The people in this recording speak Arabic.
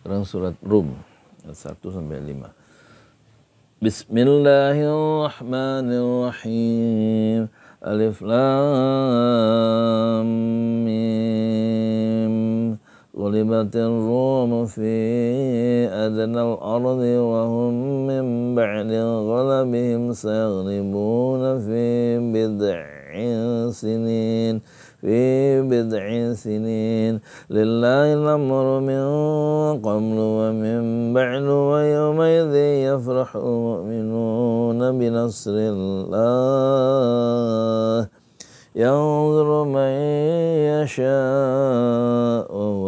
Dalam surat Rum 1 sampai 5. Bismillahirrahmanirrahim. Alif Lam Mim. غلبت الروم في أدنى الأرض وهم من بعد غلبهم سيغلبون في بضع سنين في بضع سنين لله الأمر من قبل ومن بعد ويومئذ يفرح المؤمنون بنصر الله ينظر من يشاء